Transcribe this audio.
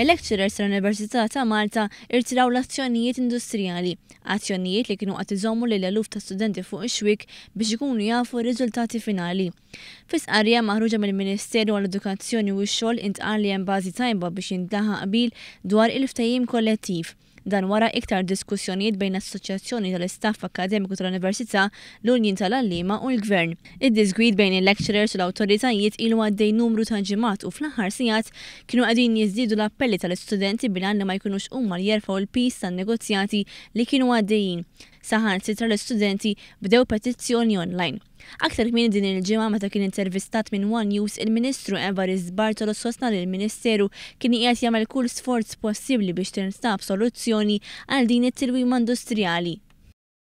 Il-lecturers tal-Università ta' Malta irtiraw l-azzjonijiet industrijali, azzjonijiet li kienu għat iżommu l eluf ta' studenti fuq ix-xwik biex ikunu jafu r-riżultati finali. Fis-qarja maħruġa mill-Ministeru għall-Edukazzjoni u x-xogħol intqal li hemm bażi tajba biex jintlaħaq qbil dwar il-ftajim kollettiv. Dan wara iktar diskussjonijiet bejn assoċjazzjoni tal-istaff akademiku tal-Università, l-Unjin tal-Allima u l-Gvern. Id-disgwid bejn il-lecturers u l-autoritajiet ilu għaddej numru ta' ġimgħat u fl-aħħar sigħat kienu qegħdin jiżdiedu l-appelli tal-istudenti bilan li ma jkunux huma li jerfaw l-pis tan-negozjati li kienu għaddejjin. Saħan sitra l-istudenti bdew petizzjoni online. Aktar kmin din il-ġimgħa meta kien intervistat minn One News, il-Ministru Evaris Bartolo sostna li l-Ministeru kien qiegħed jagħmel kull sforz possibbli biex tinstab soluzzjoni għal din it-tilwima industrijali